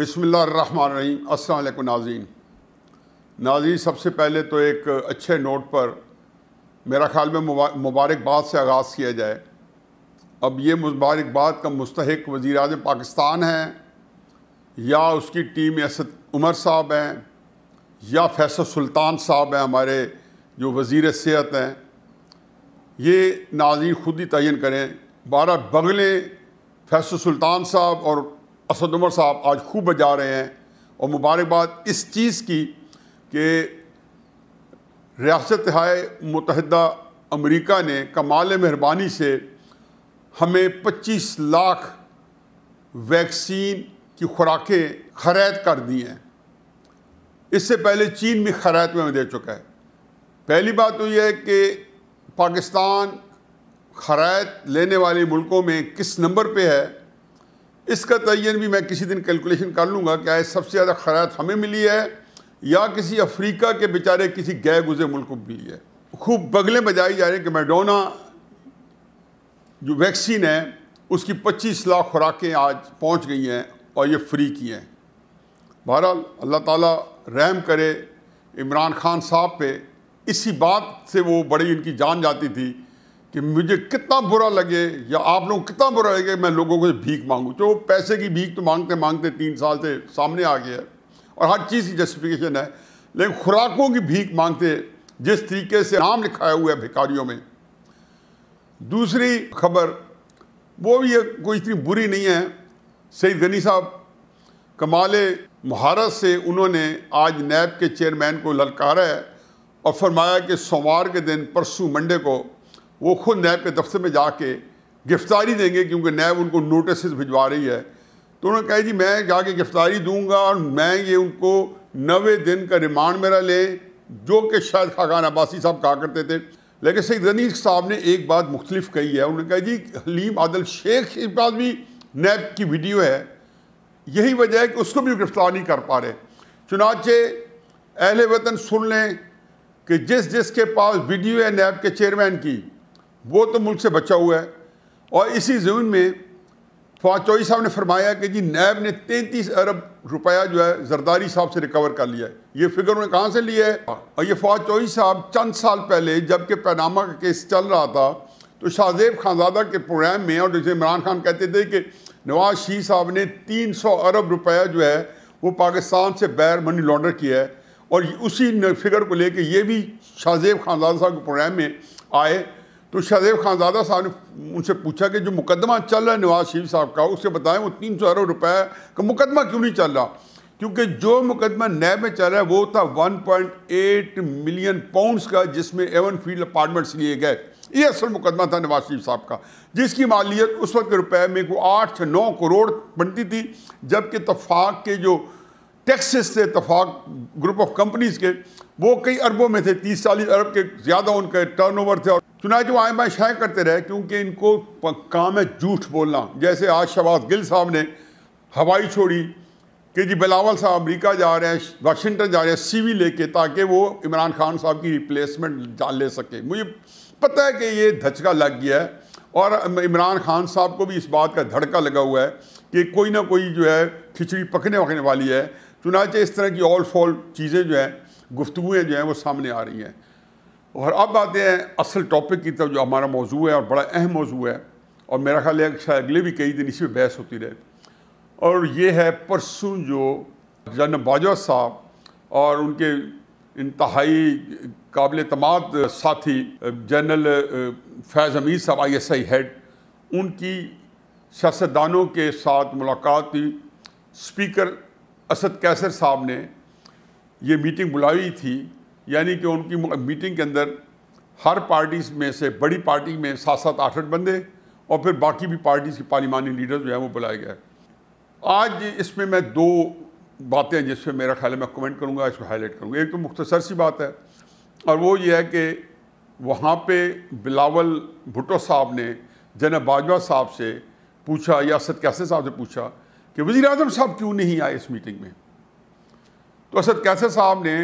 बिसमीम् अल्लाम नाजीन नाजीन सबसे पहले तो एक अच्छे नोट पर मेरा ख़्याल में मुबारकबाद से आगाज़ किया जाए अब ये मुबारकबाद का मुस्तक वज़ी अजम पाकिस्तान हैं या उसकी टीम असद उमर साहब हैं या फैसल सुल्तान साहब हैं हमारे जो वज़ी सेहत हैं ये नाज़ी खुद ही तयन करें बारह बगलें फैसल सुल्तान साहब और असद उमर साहब आज खूब बजा रहे हैं और मुबारकबाद इस चीज़ की कि रियासत मुतहदा अमरीका ने कमाल मेहरबानी से हमें 25 लाख वैक्सीन की खुराकें खरीद कर दी हैं इससे पहले चीन भी खरात में दे चुका है पहली बात तो यह है कि पाकिस्तान खरात लेने वाले मुल्कों में किस नंबर पे है इसका तयन भी मैं किसी दिन कैलकुलेशन कर लूँगा क्या है सबसे ज़्यादा खरात हमें मिली है या किसी अफ्रीका के बेचारे किसी गए गुजरे मुल्क को मिली है खूब बगलें बजाई जा रही कि मैडोना जो वैक्सीन है उसकी पच्चीस लाख खुराकें आज पहुँच गई हैं और ये फ्री की हैं बहरहाल अल्लाह ताली रहम करे इमरान खान साहब पे इसी बात से वो बड़ी इनकी जान जाती थी कि मुझे कितना बुरा लगे या आप लोग कितना बुरा लगे मैं लोगों को भीख मांगूँ जो पैसे की भीख तो मांगते मांगते तीन साल से सामने आ गया है और हर चीज़ की जस्टिफिकेशन है लेकिन खुराकों की भीख मांगते जिस तरीके से नाम लिखाया हुआ है भिखारियों में दूसरी खबर वो भी कोई इतनी बुरी नहीं है सही गनी साहब कमाल महारत से उन्होंने आज नैब के चेयरमैन को ललकारा है और फरमाया कि सोमवार के दिन परसों मंडे को वो खुद नैब के दफ्तर में जाके गिरफ्तारी देंगे क्योंकि नैब उनको नोटिस भिजवा रही है तो उन्होंने कहा जी मैं जाके गिरफ्तारी दूंगा और मैं ये उनको नवे दिन का रिमांड मेरा लें जो कि शायद खाकान अब्बासी साहब कहा करते थे लेकिन सईद रनी साहब ने एक बात मुख्तलिफ कही है उन्होंने कहा जी हलीम आदल शेख के पास भी नैब की वीडियो है यही वजह है कि उसको भी गिरफ्तार नहीं कर पा रहे चुनाचे अहल वतन सुन लें कि जिस जिस के पास वीडियो है नैब के चेयरमैन की वो तो मुल्क से बचा हुआ है और इसी जमीन में फवाद चौधरी साहब ने फरमाया कि जी नैब ने 33 अरब रुपया जो है जरदारी साहब से रिकवर कर लिया है ये फिगर उन्होंने कहाँ से लिया है और ये फवाद चौधरी साहब चंद साल पहले जबकि पैनामा का केस चल रहा था तो शाहजेब खानजादा के प्रोग्राम में और जैसे इमरान खान कहते थे कि नवाज शी साहब ने 300 अरब रुपया जो है वो पाकिस्तान से बैर मनी लॉन्डर किया है और उसी फिगर को लेकर ये भी शाहजेब खानजादा साहब के प्रोग्राम में आए तो शाहजेब खानजादा साहब ने उनसे पूछा कि जो मुकदमा चल रहा है नवाज शरीफ साहब का उससे बताएं वो तीन सौ अरब रुपए का मुकदमा क्यों नहीं चल रहा क्योंकि जो मुकदमा नैब में चल रहा है वो था 1.8 मिलियन पाउंड्स का जिसमें एवन फील्ड अपार्टमेंट्स लिए गए ये असल मुकदमा था नवाज शरीफ साहब का जिसकी मालियत उस वक्त रुपये में को आठ से नौ करोड़ बनती थी जबकि तफाक के जो टैक्सेस थे तफाक ग्रुप ऑफ कंपनीज़ के वो कई अरबों में थे तीस चालीस अरब के ज़्यादा उनके टर्नओवर थे और चुनाच वो आइमा शाय करते रहे क्योंकि इनको काम है झूठ बोलना जैसे आज शबाज गिल साहब ने हवाई छोड़ी कि जी बिलावल साहब अमरीका जा रहे हैं वाशिंगटन जा रहे हैं सी वी लेके ताकि वो इमरान खान साहब की रिप्लेसमेंट जान ले सके मुझे पता है कि ये धचका लग गया है और इमरान खान साहब को भी इस बात का धड़का लगा हुआ है कि कोई ना कोई जो है खिचड़ी पकने वकने वाली है चुनाचे इस तरह की ऑल फॉल चीज़ें जो हैं गुफ्तुएँ जो हैं वो सामने आ रही हैं और अब आते हैं असल टॉपिक की तरफ जो हमारा मौजू है और बड़ा अहम मौजू है और मेरा ख्याल है शायद अगले भी कई दिन इसी में बहस होती रहे और ये है परसों जो जन बाजवा साहब और उनके इंतहाई काबिल तमाद साथी जनरल फैज़ अमीर साहब आई एस आई हेड उनकी सियासतदानों के साथ मुलाकात हुई स्पीकर असद कैसर साहब ने ये मीटिंग बुलाई थी यानी कि उनकी मीटिंग के अंदर हर पार्टीज में से बड़ी पार्टी में सात सात आठ आठ बंदे और फिर बाकी भी पार्टीज के पार्लिमानी लीडर जो हैं वो बुलाए गए आज इसमें मैं दो बातें जिस पर मेरा ख्याल है मैं कमेंट करूँगा इसको हाईलाइट करूँगा एक तो मुख्तसर सी बात है और वो ये है कि वहाँ पर बिलावल भुट्टो साहब ने जनब बाजवा साहब से पूछा या असद कैसे साहब से पूछा कि वज़ी अजम साहब क्यों नहीं आए इस मीटिंग में तो असद कैसे साहब ने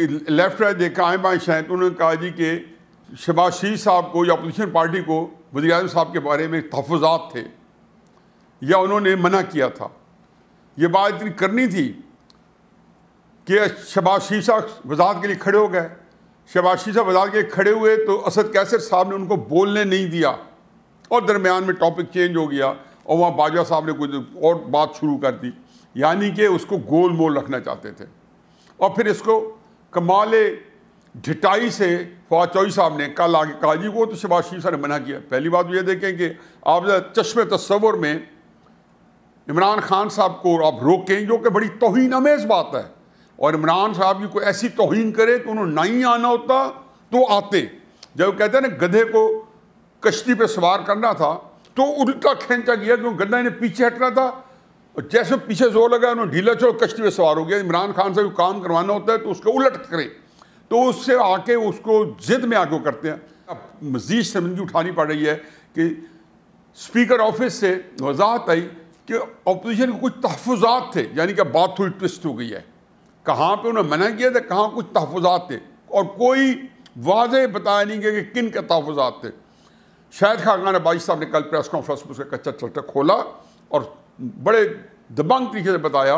लेफ्ट राइट देखा आए बाएँ शायद तो उन्होंने कहा जी कि शबाशी साहब को या अपोजिशन पार्टी को वजी अजम साहब के बारे में तहफात थे या उन्होंने मना किया था ये बात इतनी करनी थी कि शबाज शीर साहब के लिए खड़े हो गए शबाज शीर साहब के लिए खड़े हुए तो असद कैसर साहब ने उनको बोलने नहीं दिया और दरमियान में टॉपिक चेंज हो गया और वहाँ बाजवा साहब ने कुछ और बात शुरू कर दी यानी कि उसको गोल मोल रखना चाहते थे और फिर इसको कमाल ढिटाई से फवाद चौधरी साहब ने कल आगे कहा जी वो तो शहबाज शरीफ साहब ने मना किया पहली बात तो ये देखें कि आप चश्मे तस्वर में इमरान खान साहब को आप रोकें जो कि बड़ी तोहन अमेज बात है और इमरान साहब जी को ऐसी तोहन करे तो उन्होंने नहीं आना होता तो आते जब कहते हैं ना गधे को कश्ती पे सवार करना था तो उल्टा खेचा गया क्योंकि गधा इन्हें पीछे हटना था और जैसे पीछे जोर लगा उन्होंने ढीला छोड़ कश्ती में सवार हो गया इमरान खान से काम करवाना होता है तो उसको उलट करें तो उससे आके उसको जिद में आगे करते हैं अब मजीद शर्मिंदगी उठानी पड़ रही है कि स्पीकर ऑफिस से वजाहत आई कि अपोजिशन के कुछ तहफात थे यानी कि बात थोड़ी ट्विस्ट हो गई है कहाँ पर उन्हें मना किया था कहाँ कुछ तहफात थे और कोई वाज बताया नहीं गया कि किन के तहफात थे शायद खाकान अबाजी साहब ने कल प्रेस कॉन्फ्रेंस में उसका कच्चा चलटा खोला और बड़े दबंग तरीके से बताया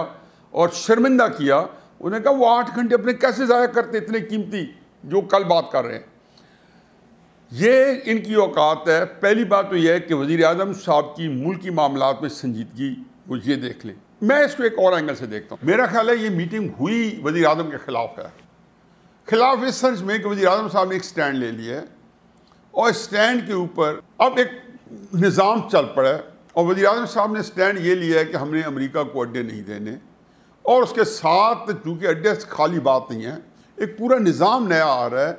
और शर्मिंदा किया उन्होंने कहा वो आठ घंटे अपने कैसे ज़ाया करते इतने कीमती जो कल बात कर रहे हैं ये इनकी औकात है पहली बात तो यह है कि वज़ी अजम साहब की मुल्की मामला में संजीदगी वो ये देख लें मैं इसको एक और एंगल से देखता हूँ मेरा ख्याल है ये मीटिंग हुई वज़ी अजम के ख़िलाफ़ है खिलाफ इस सच में कि वजी अजम साहब ने एक स्टैंड ले लिया है और स्टैंड के ऊपर अब एक निज़ाम चल पड़ा है और वजी अजम साहब ने स्टैंड ये लिया है कि हमने अमरीका को अड्डे नहीं देने और उसके साथ चूँकि अड्डे खाली बात नहीं है एक पूरा निज़ाम नया आ रहा है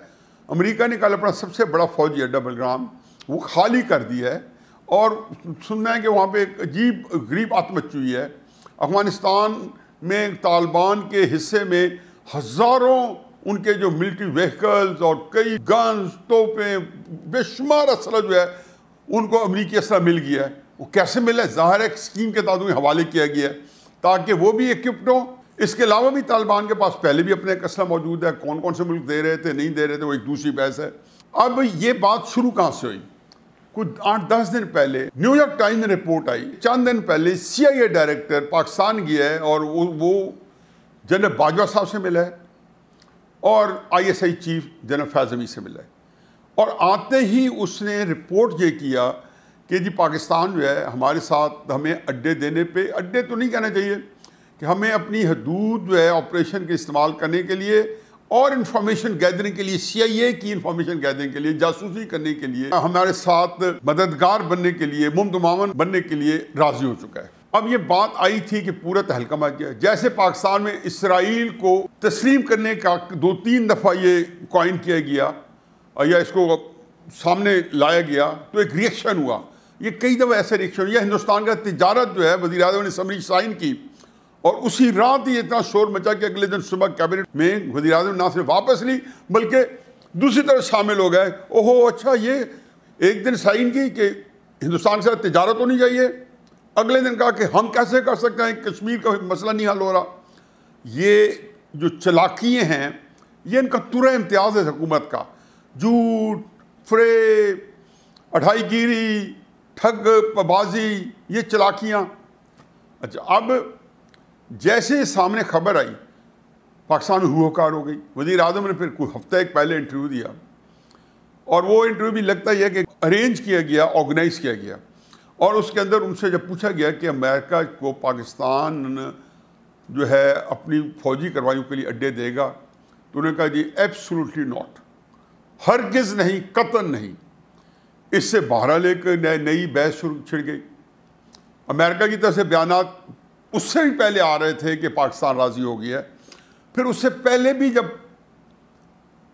अमरीका ने कल अपना सबसे बड़ा फौजी अड्डा बलग्राम वो खाली कर दिया है और सुनना है कि वहाँ पर एक अजीब गरीब आत्मच हुई है अफगानिस्तान में तालिबान के हिस्से में हज़ारों उनके जो मिल्ट्री व्हीकल्स और कई गन्स तोपें बेशुमार असला जो है उनको अमरीकी असला मिल गया है वो कैसे मिले ज़ाहिर एक स्कीम के तहत उन्हें हवाले किया गया है ताकि वो भी इक्विप्ड हों इसके अलावा भी तालिबान के पास पहले भी अपने कसला मौजूद है कौन कौन से मुल्क दे रहे थे नहीं दे रहे थे वो एक दूसरी बहस है अब ये बात शुरू कहाँ से हुई कुछ आठ दस दिन पहले न्यूयॉर्क टाइम में रिपोर्ट आई चंद दिन पहले ए डायरेक्टर पाकिस्तान गया है और वो वो जनरल बाजवा साहब से मिला है और आईएसआई चीफ जनरल फैजमी से मिला है और आते ही उसने रिपोर्ट ये किया कि जी पाकिस्तान जो है हमारे साथ हमें अड्डे देने पे अड्डे तो नहीं कहना चाहिए कि हमें अपनी हदूद जो है ऑपरेशन के इस्तेमाल करने के लिए और इन्फॉर्मेशन गैदरिंग के लिए सीआईए की इन्फॉर्मेशन गैदरिंग के लिए जासूसी करने के लिए हमारे साथ मददगार बनने के लिए मुमतमामन बनने के लिए राजी हो चुका है अब ये बात आई थी कि पूरा तहलका मच गया जैसे पाकिस्तान में इसराइल को तस्लीम करने का दो तीन दफ़ा ये कॉइन किया गया या इसको सामने लाया गया तो एक रिएक्शन हुआ ये कई दफ़ा ऐसे रिएक्शन या हिंदुस्तान का तजारत जो है वजी अजम ने समरी साइन की और उसी रात ही इतना शोर मचा कि अगले दिन सुबह कैबिनेट में वजी अजम ना सिर्फ वापस ली बल्कि दूसरी तरफ शामिल हो गए ओहो अच्छा ये एक दिन साइन की कि हिंदुस्तान के साथ तजारत होनी चाहिए अगले दिन कहा कि हम कैसे कर सकते हैं कश्मीर का मसला नहीं हल हो रहा ये जो चलाकियाँ हैं ये इनका तुरा इम्तियाज़ है हुकूमत का झूठ फ्रे अढ़ाई गिरी पबाजी ये चलाकियाँ अच्छा अब जैसे सामने खबर आई पाकिस्तान में हुकार हो गई वजीर आजम ने फिर कुछ हफ्ता एक पहले इंटरव्यू दिया और वो इंटरव्यू भी लगता ही है कि अरेंज किया गया ऑर्गेनाइज किया गया और उसके अंदर उनसे जब पूछा गया कि अमेरिका को पाकिस्तान जो है अपनी फौजी कार्रवाई के लिए अड्डे देगा तो उन्होंने कहा जी एब्सोल्युटली नॉट हरगिज़ नहीं कतन नहीं इससे बहरहाल एक नई बहस छिड़ गई अमेरिका की तरफ से बयान उससे भी पहले आ रहे थे कि पाकिस्तान राज़ी हो गया फिर उससे पहले भी जब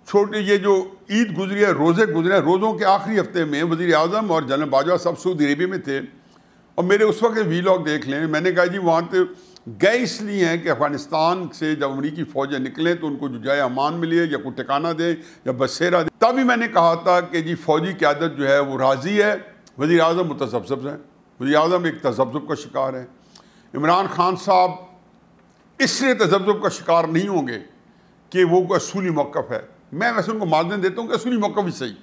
छोटे ये जो ईद गुजरी है रोज़े गुजरे हैं रोज़ों के आखिरी हफ्ते में वज़ी अजम और जनरल बाजवा सब सऊदी अरेबिया में थे और मेरे उस वक्त वी लॉग देख लें मैंने कहा जी वहाँ तो गए इसलिए हैं कि अफगानिस्तान से जब अमरीकी फ़ौजें निकलें तो उनको जो जाए अमान मिले या कोई ठिकाना दें या बसेरा दें तभी मैंने कहा था कि जी फ़ौजी क्यादत जो है वो राज़ी है वज़ी अजम मुतसब हैं वजी अजम एक तजब्ज़ब का शिकार है इमरान खान साहब इसलिए तजब्ज़ब का शिकार नहीं होंगे कि वो असूली मौक़ है मैं वैसे उनको मार्जन देता हूँ कि असूली मौक़ ही सही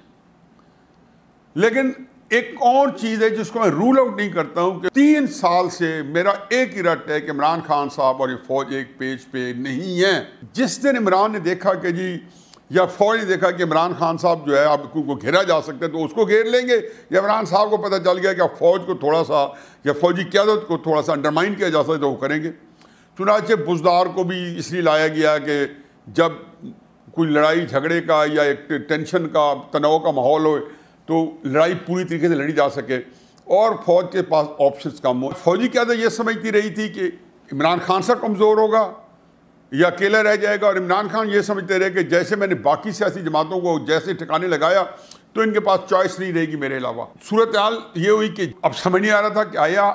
लेकिन एक और चीज़ है जिसको मैं रूल आउट नहीं करता हूँ कि तीन साल से मेरा एक ही रट है कि इमरान खान साहब और ये फौज एक पेज पे नहीं है जिस दिन इमरान ने देखा कि जी या फौज ने देखा कि इमरान खान साहब जो है आपको घेरा जा सकता है तो उसको घेर लेंगे या इमरान साहब को पता चल गया कि आप फौज को थोड़ा सा या फौजी क्यादत को थोड़ा सा अंडरमाइन किया जा सकता है तो वो करेंगे चुनाचे बुजदार को भी इसलिए लाया गया कि जब कोई लड़ाई झगड़े का या एक टेंशन का तनाव का माहौल हो तो लड़ाई पूरी तरीके से लड़ी जा सके और फौज के पास ऑप्शंस कम हो फौजी क्या था ये समझती रही थी कि इमरान खान सर कमज़ोर होगा या अकेला रह जाएगा और इमरान खान ये समझते रहे कि जैसे मैंने बाकी सियासी जमातों को जैसे ठिकाने लगाया तो इनके पास चॉइस नहीं रहेगी मेरे अलावा सूरत हाल ये हुई कि अब समझ नहीं आ रहा था कि आया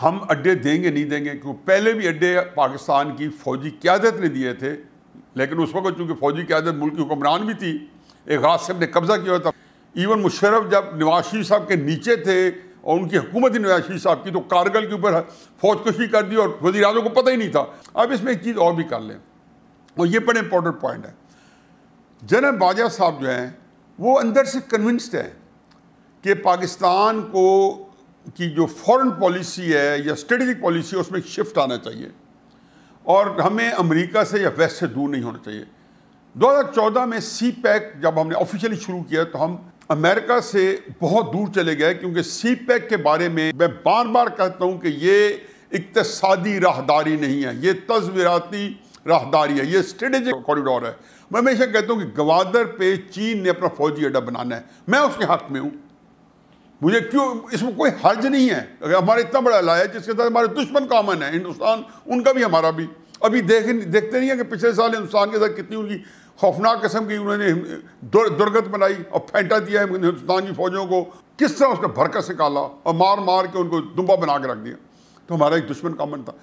हम अड्डे देंगे नहीं देंगे क्योंकि पहले भी अड्डे पाकिस्तान की फौजी क्यादत ने दिए थे लेकिन उस वक्त चूँकि फौजी क्यादत मुल्क की हुक्मरान भी थी एक गासिब ने कब्ज़ा किया था इवन मुशरफ जब नवाज साहब के नीचे थे और उनकी हुकूमत ही नवाज शरीफ साहब की तो कारगिल के ऊपर फौजकशी कर दी और वजी को पता ही नहीं था अब इसमें एक चीज़ और भी कर लें और ये बड़े इंपॉर्टेंट पॉइंट है जनरल बाजा साहब जो हैं वो अंदर से कन्विंस्ड हैं कि पाकिस्तान को की जो फॉरेन पॉलिसी है या स्ट्रेटजिक पॉलिसी है उसमें शिफ्ट आना चाहिए और हमें अमेरिका से या वेस्ट से दूर नहीं होना चाहिए 2014 में सी पैक जब हमने ऑफिशियली शुरू किया तो हम अमेरिका से बहुत दूर चले गए क्योंकि सी पैक e के बारे में मैं बार बार कहता हूँ कि ये इकतसादी राहदारी नहीं है ये तस्वीराती राहदारी है ये स्ट्रेटेजिक कॉरिडोर है मैं हमेशा कहता हूँ कि गवादर पे चीन ने अपना फौजी अड्डा बनाना है मैं उसके हक में हूँ मुझे क्यों इसमें कोई हर्ज नहीं है अगर हमारे इतना बड़ा लाया है जिसके साथ हमारे दुश्मन कॉमन है हिंदुस्तान उनका भी हमारा भी अभी देख देखते नहीं है कि पिछले साल हिंदुस्तान के साथ कितनी उनकी खौफनाक किस्म की उन्होंने दुर्गत बनाई और फेंटा दिया हिंदुस्तानी फौजों को किस तरह उसने भरकस से काला और मार मार के उनको दुम्बा बना के रख दिया तो हमारा एक दुश्मन कामन था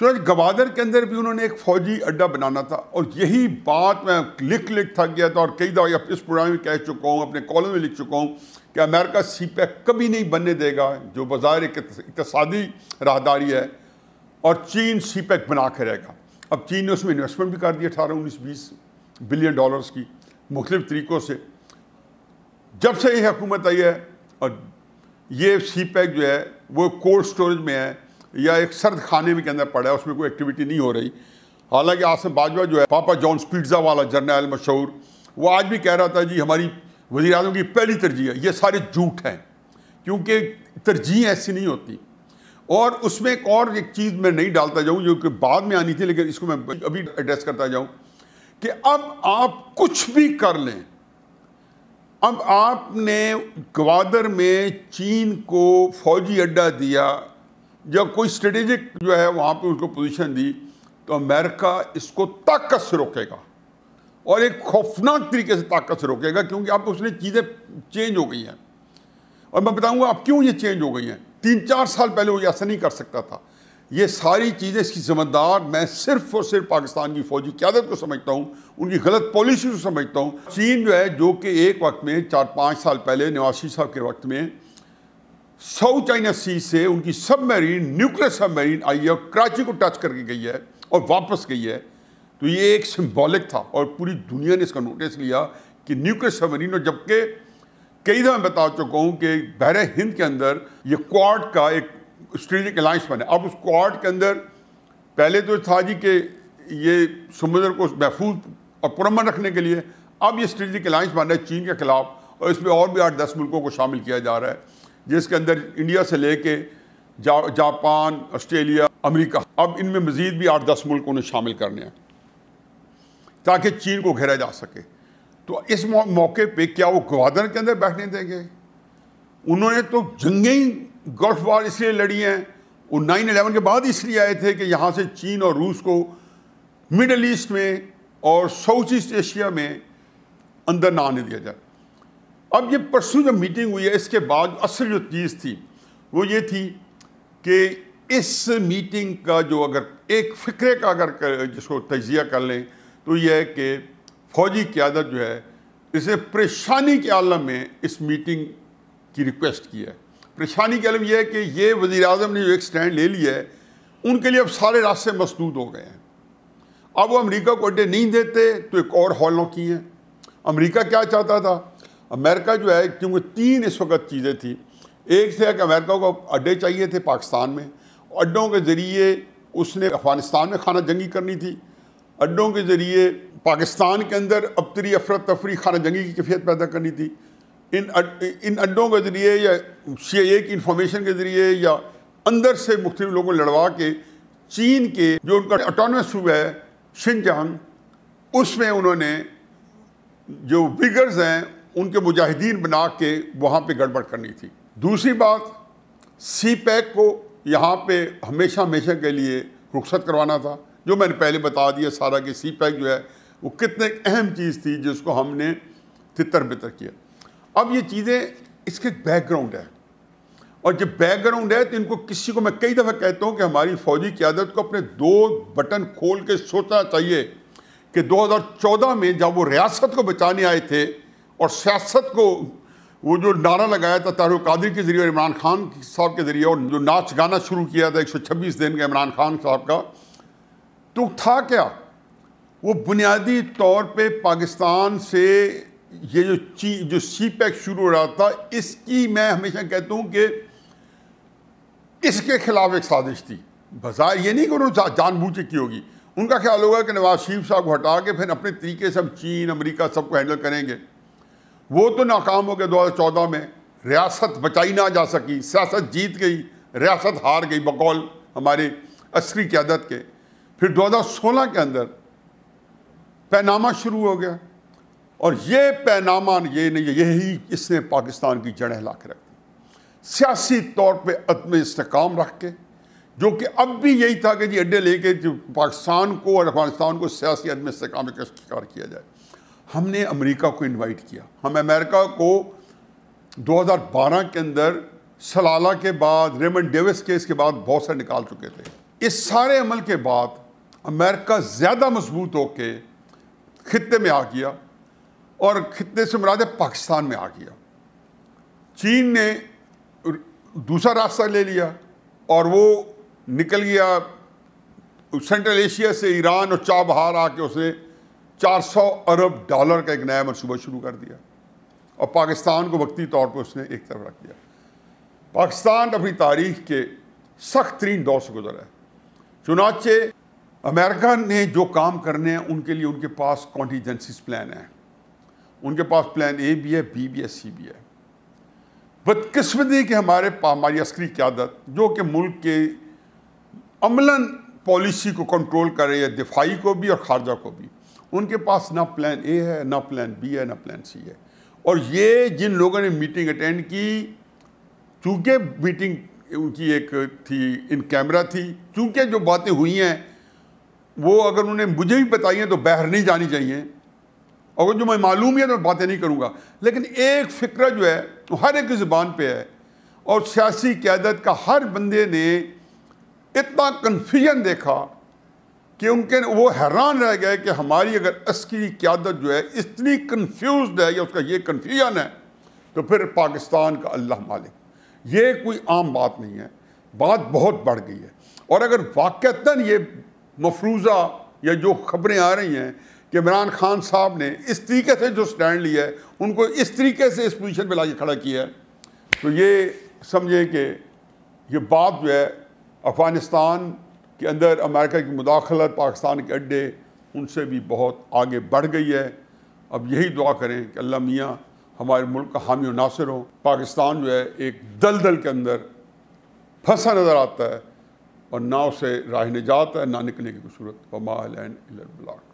चुनाच तो गवादर के अंदर भी उन्होंने एक फौजी अड्डा बनाना था और यही बात मैं लिख लिख थक गया था और कई दफ़ा इस प्रोग्राम में कह चुका हूँ अपने कॉलम में लिख चुका हूँ कि अमेरिका सी कभी नहीं बनने देगा जो बाज़ार इकतसादी राहदारी है और चीन सी बना के रहेगा अब चीन ने उसमें इन्वेस्टमेंट भी कर दिया अठारह उन्नीस बीस बिलियन डॉलर्स की मुख्तु तरीक़ों से जब से ये हुकूमत आई है और ये सी पैक e जो है वो कोल्ड स्टोरेज में है या एक सर्द खाने में के अंदर पड़ा है उसमें कोई एक्टिविटी नहीं हो रही हालांकि आसम बाजवा जो है पापा जॉन्स पिज्ज़ा वाला जर्नल मशहूर वो आज भी कह रहा था जी हमारी वजी अजम की पहली तरजीह है ये सारे झूठ हैं क्योंकि तरजीह ऐसी नहीं होती और उसमें एक और एक चीज़ मैं नहीं डालता जाऊँ जो कि बाद में आनी थी लेकिन इसको मैं अभी एड्रेस करता जाऊँ कि अब आप कुछ भी कर लें अब आपने ग्वादर में चीन को फौजी अड्डा दिया या कोई स्ट्रेटेजिक जो है वहाँ पे उसको पोजीशन दी तो अमेरिका इसको ताकत से रोकेगा और एक खौफनाक तरीके से ताकत से रोकेगा क्योंकि आप उसने चीज़ें चेंज हो गई हैं और मैं बताऊंगा आप क्यों ये चेंज हो गई हैं तीन चार साल पहले वो ऐसा नहीं कर सकता था ये सारी चीज़ें इसकी ज़िम्मेदार मैं सिर्फ और सिर्फ पाकिस्तान की फ़ौजी क्यादत को समझता हूँ उनकी गलत पॉलिसी को समझता हूँ चीन जो है जो कि एक वक्त में चार पाँच साल पहले नवासी साहब के वक्त में साउथ चाइना सी से उनकी submarine nuclear submarine आई है और कराची को टच करके गई है और वापस गई है तो ये एक सिम्बॉलिक था और पूरी दुनिया ने इसका नोटिस लिया कि न्यूक्लियर सबमरीन और जबकि कई दफ़ा मैं बता चुका हूँ कि बहर हिंद के अंदर ये क्वाड का एक स्ट्रेटिक अलाइंस बने अब उस क्वाड के अंदर पहले तो था जी कि ये समुद्र को महफूज और पुरमन रखने के लिए अब ये स्ट्रेटिक अलाइंस रहा है चीन के खिलाफ और इसमें और भी आठ दस मुल्कों को शामिल किया जा रहा है जिसके अंदर इंडिया से लेके जा, जापान ऑस्ट्रेलिया अमेरिका अब इनमें मज़ीद भी आठ दस मुल्क उन्हें शामिल करने हैं ताकि चीन को घेरा जा सके तो इस मौके पे क्या वो गवादर के अंदर बैठने देंगे उन्होंने तो जंगें गल्फ वार इसलिए लड़ी हैं वो नाइन अलेवन के बाद इसलिए आए थे कि यहाँ से चीन और रूस को मिडल ईस्ट में और साउथ ईस्ट एशिया में अंदर ना आने दिया जाए अब ये परसों जब मीटिंग हुई है इसके बाद असल जो चीज़ थी वो ये थी कि इस मीटिंग का जो अगर एक फ़िक्रे का अगर जिसको तजिया कर लें तो यह है कि फौजी क्यादत जो है इसे परेशानी के आलम में इस मीटिंग की रिक्वेस्ट की है परेशानी के अलम यह है कि ये वज़ी अजम ने जो एक स्टैंड ले लिया है उनके लिए अब सारे रास्ते मसदूद हो गए हैं अब वो अमरीका को अड्डे नहीं देते तो एक और हॉल नौकी हैं अमरीका क्या चाहता था अमेरिका जो है क्योंकि तीन इस वक्त चीज़ें थी एक थे कि अमेरिका को अड्डे चाहिए थे पाकिस्तान में अड्डों के ज़रिए उसने अफ़गानिस्तान में खाना जंगी करनी थी अड्डों के ज़रिए पाकिस्तान के अंदर अबतरी अफरा तफरी खाना जंगी की कैफियत पैदा करनी थी इन अड, इन अड्डों के ज़रिए या सी आई ए की इन्फॉर्मेशन के ज़रिए या अंदर से मुख्त लोगों को लड़वा के चीन के जो उनका ऑटोनमस शूब है शिनजहांग उसमें उन्होंने जो विगर्स हैं उनके मुजाहिदीन बना के वहाँ पे गड़बड़ करनी थी दूसरी बात सी पैक e को यहाँ पे हमेशा हमेशा के लिए रुख्सत करवाना था जो मैंने पहले बता दिया सारा कि सी पैक e जो है वो कितने अहम चीज़ थी जिसको हमने तितर बितर किया अब ये चीज़ें इसके बैकग्राउंड है और जब बैकग्राउंड है तो इनको किसी को मैं कई दफ़ा कहता हूँ कि हमारी फौजी क्यादत को अपने दो बटन खोल के सोचना चाहिए कि 2014 में जब वो रियासत को बचाने आए थे और सियासत को वो जो नारा लगाया था तारुक कादरी के ज़रिए इमरान खान साहब के ज़रिए और जो नाच गाना शुरू किया था 126 दिन का इमरान खान साहब का तो था क्या वो बुनियादी तौर पे पाकिस्तान से ये जो ची जो सी पैक शुरू हो रहा था इसकी मैं हमेशा कहता हूँ कि इसके खिलाफ एक साजिश थी बाजार ये नहीं कि उन्होंने जानबूझ की होगी उनका ख्याल होगा कि नवाज शरीफ साहब को हटा के फिर अपने तरीके से हम चीन अमेरिका सबको हैंडल करेंगे वो तो नाकाम हो गया दो हज़ार चौदह में रियासत बचाई ना जा सकी सियासत जीत गई रियासत हार गई बकौल हमारे असरी क्यादत के फिर दो हज़ार सोलह के अंदर पैनामा शुरू हो गया और ये पैनामा ये नहीं यही इसने पाकिस्तान की जड़ें ला के रख दी सियासी तौर पर अदम इसकाम रख के जो कि अब भी यही था कि जी अड्डे लेके जो पाकिस्तान को और अफगानिस्तान को सियासी अदम इसकाम का शिकार किया जाए हमने अमेरिका को इन्वाइट किया हम अमेरिका को दो हज़ार बारह के अंदर सलाला के बाद रेमन डेविस केस के बाद बहुत सारे निकाल चुके थे इस सारे अमल के बाद अमेरिका ज़्यादा मजबूत होकर खत्े में आ गया और खितने से मुराद है पाकिस्तान में आ गया चीन ने दूसरा रास्ता ले लिया और वो निकल गया सेंट्रल एशिया से ईरान और चाबहार आके उसने 400 अरब डॉलर का एक नया मनसूबा शुरू कर दिया और पाकिस्तान को वक्ती तौर पर उसने एक तरफ रख दिया पाकिस्तान अपनी तारीख के सख्त तरीन दौर से गुजरा है चुनाचे अमेरिका ने जो काम करने हैं उनके लिए उनके पास कॉन्टीजेंसीज प्लान है उनके पास प्लान ए भी है बी भी है सी भी है बदकस्मती के हमारे हमारी अस्करी क्यादत जो कि मुल्क के अमलन पॉलिसी को कंट्रोल कर रही है दिफाई को भी और खारजा को भी उनके पास ना प्लान ए है ना प्लान बी है ना प्लान सी है और ये जिन लोगों ने मीटिंग अटेंड की चूँकि मीटिंग उनकी एक थी इन कैमरा थी चूँकि जो बातें हुई हैं वो अगर उन्हें मुझे भी बताई हैं तो बाहर नहीं जानी चाहिए और जो मैं मालूम है तो बातें नहीं करूँगा लेकिन एक फ़िक्र जो है वो हर एक ज़बान पर है और सियासी क्यादत का हर बंदे ने इतना कन्फ्यूजन देखा कि उनके वो हैरान रह गए कि हमारी अगर अस्की क्यादत जो है इतनी कन्फ्यूज है या उसका ये कन्फ्यूजन है तो फिर पाकिस्तान का अल्लाह मालिक ये कोई आम बात नहीं है बात बहुत बढ़ गई है और अगर वाक़ता ये मफरूज़ा या जो खबरें आ रही हैं कि इमरान खान साहब ने इस तरीके से जो स्टैंड लिया है उनको इस तरीके से इस पोजीशन ला के खड़ा किया है तो ये समझें कि ये बात जो है अफ़गानिस्तान के अंदर अमेरिका की मुदाखलत पाकिस्तान के अड्डे उनसे भी बहुत आगे बढ़ गई है अब यही दुआ करें कि अल्लाह मियाँ हमारे मुल्क का हामी नासिर हो पाकिस्तान जो है एक दल दल के अंदर फंसा नज़र आता है और ना उसे राह निजात है ना निकलने की कोई सूरत वमा